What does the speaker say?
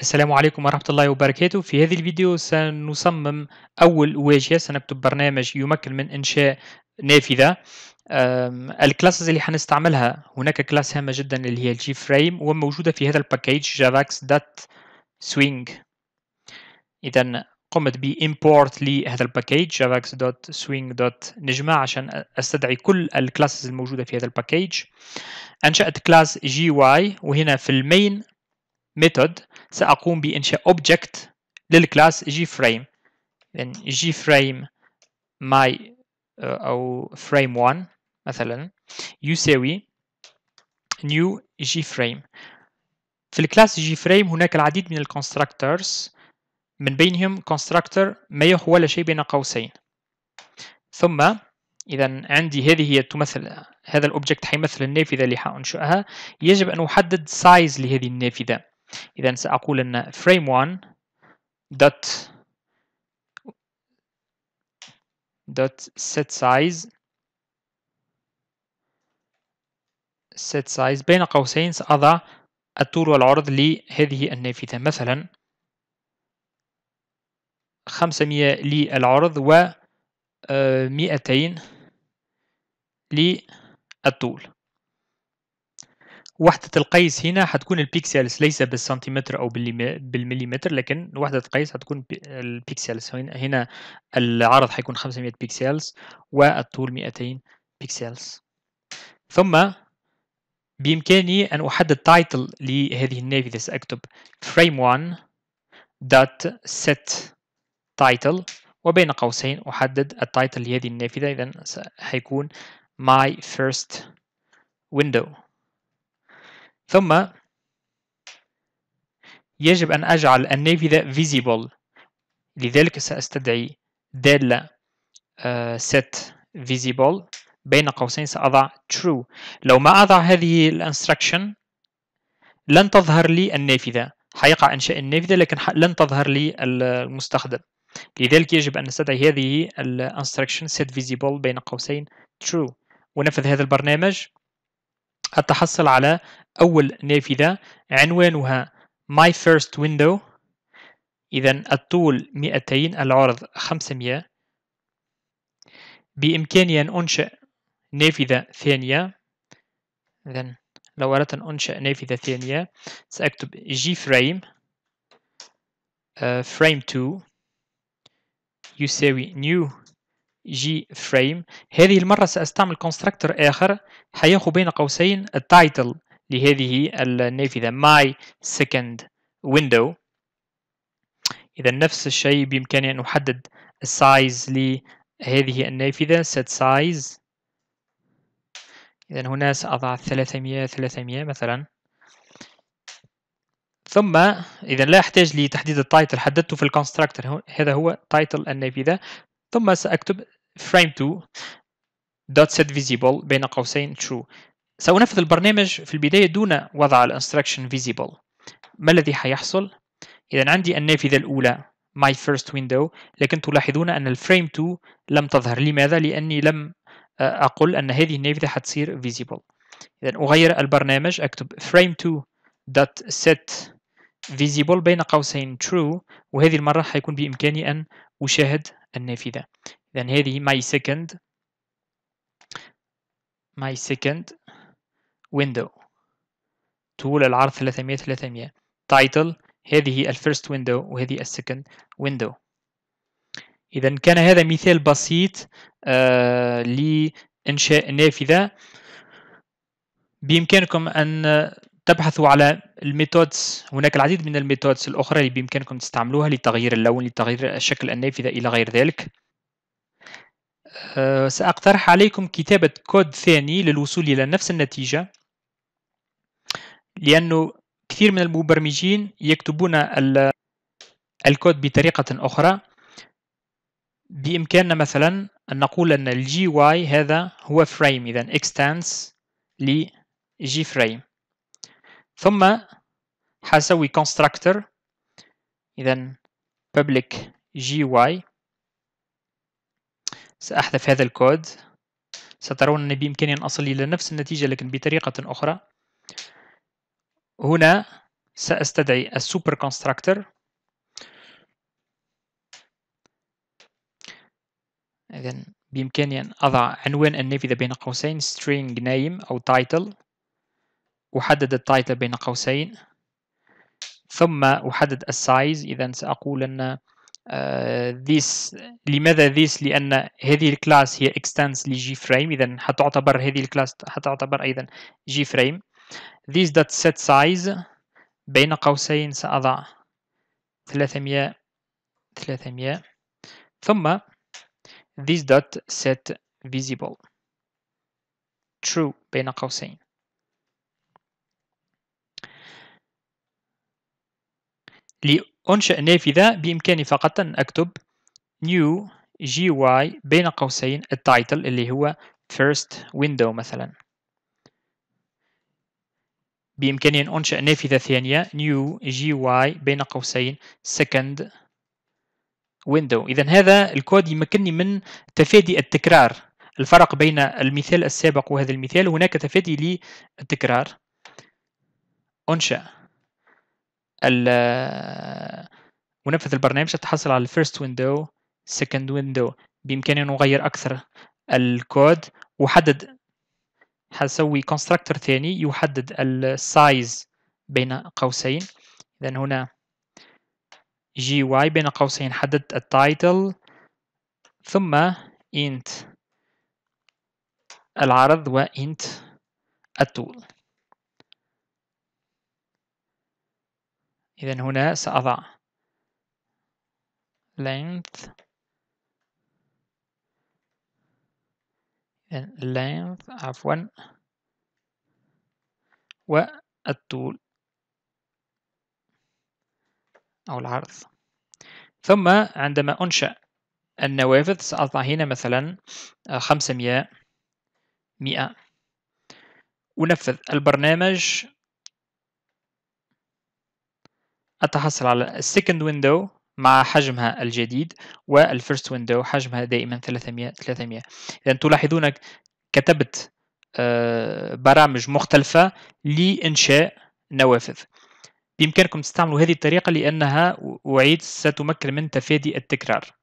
السلام عليكم ورحمة الله وبركاته في هذه الفيديو سنصمم أول واجهة سنكتب برنامج يمكن من إنشاء نافذة الكلاسز اللي حنستعملها هناك كلاس هامة جدا اللي هي الجي فريم وموجودة في هذا الباكيج جافاكس دات سوينج إذا قمت بإمبورت لهذا الباكيج جافاكس دوت سوينج دوت نجمة عشان أستدعي كل الكلاسز الموجودة في هذا الباكيج أنشأت كلاس جي واي وهنا في المين ميثود سأقوم بإنشاء object للكلاس gframe إن gframe my آه، أو frame 1 مثلا يساوي new gframe في الكلاس gframe هناك العديد من الكونستراكتورز من بينهم constructor ما يخوى لا شيء بين قوسين ثم إذا عندي هذه هي تمثل هذا الأوبجكت حيمثل النافذة اللي حأنشئها يجب أن أحدد size لهذه النافذة إذا سأقول أن frame1 dot dot set size set size بين قوسين سأضع الطول والعرض لهذه النافذة مثلا 500 للعرض و 200 آه، للطول وحدة القيس هنا حتكون البيكسلز ليس بالسنتيمتر أو بالمليمتر لكن وحدة القيس حتكون البيكسلز هنا العرض حيكون 500 بيكسلز والطول 200 بيكسلز ثم بإمكاني أن أحدد تايتل لهذه النافذة سأكتب frame1.setTitle وبين قوسين أحدد التايتل لهذه النافذة إذا سيكون my first window ثم يجب أن أجعل النافذة visible لذلك سأستدعي دالة آه، set visible بين قوسين سأضع true لو ما أضع هذه الانستركشن لن تظهر لي النافذة حيقع إنشاء النافذة لكن لن تظهر لي المستخدم لذلك يجب أن نستدعي هذه الانستركشن set visible بين قوسين true ونفذ هذا البرنامج التحصل على أول نافذة عنوانها My First Window إذا الطول 200 العرض 500 بإمكاني أن أنشئ نافذة ثانية إذا لو أردت أن أنشئ نافذة ثانية سأكتب G frame uh, frame 2 يساوي new جي فريم هذه المرة سأستعمل constructor آخر حياخو بين قوسين التايتل لهذه النافذة my second window إذا نفس الشيء بإمكاني أن أحدد السايز لهذه النافذة set size إذا هنا سأضع 300 300 مثلا ثم إذا لا أحتاج لتحديد التايتل حددته في الكونستركتور هذا هو تايتل النافذة ثم سأكتب frame 2 dot set visible بين قوسين true سأنفذ البرنامج في البداية دون وضع الانستركشن visible ما الذي حيحصل؟ إذا عندي النافذة الأولى my first window لكن تلاحظون أن الفريم 2 لم تظهر لماذا؟ لأني لم آه، أقل أن هذه النافذة حتصير visible إذا أغير البرنامج أكتب frame2.set visible بين قوسين true وهذه المرة حيكون بإمكاني أن أشاهد النافذة then يعني هذه my second my second window طول العرض 300 300 title هذه الفيرست window وهذه السكند window إذا كان هذا مثال بسيط آه لإنشاء نافذة بإمكانكم أن تبحثوا على الميثودز هناك العديد من الميثودز الأخرى اللي بإمكانكم تستعملوها لتغيير اللون لتغيير شكل النافذة إلى غير ذلك أه، سأقترح عليكم كتابة كود ثاني للوصول إلى نفس النتيجة لأنه كثير من المبرمجين يكتبون الكود بطريقة أخرى بإمكاننا مثلا أن نقول أن الجي واي هذا هو فريم إذا اكستانس لجي فريم ثم حسوي constructor إذا public جي واي سأحذف هذا الكود سترون أن بإمكاني أن أصل إلى نفس النتيجة لكن بطريقة أخرى هنا سأستدعي السوبر كونستراكتور إذن بإمكاني أن أضع عنوان النافذة بين قوسين string name أو title أحدد التايتل بين قوسين ثم أحدد السايز إذا سأقول أن آه، this لماذا this لأن هذه الكلاس هي extends لجي فريم إذا حتعتبر هذه الكلاس حتعتبر أيضا جي فريم this dot set size بين قوسين سأضع 300 300 ثم this dot set visible true بين قوسين أنشئ نافذة بإمكاني فقط أن أكتب new gy بين قوسين التايتل اللي هو first window مثلا بإمكاني أن أنشئ نافذة ثانية new gy بين قوسين second window إذا هذا الكود يمكنني من تفادي التكرار الفرق بين المثال السابق وهذا المثال هناك تفادي للتكرار أنشأ منفذ البرنامج تحصل على الفيرست ويندو سكند ويندو بإمكاني أن أغير أكثر الكود وحدد حسوي كونستراكتور ثاني يحدد السايز بين قوسين إذا هنا جي واي بين قوسين حددت التايتل ثم int العرض وانت الطول إذا هنا سأضع length length عفوا والطول أو العرض ثم عندما أنشأ النوافذ سأضع هنا مثلا 500 100 ونفذ البرنامج أتحصل على السكند ويندو مع حجمها الجديد والفيرست ويندو حجمها دائما 300 300 إذا تلاحظون كتبت آه، برامج مختلفة لإنشاء نوافذ بإمكانكم تستعملوا هذه الطريقة لأنها أعيد ستمكن من تفادي التكرار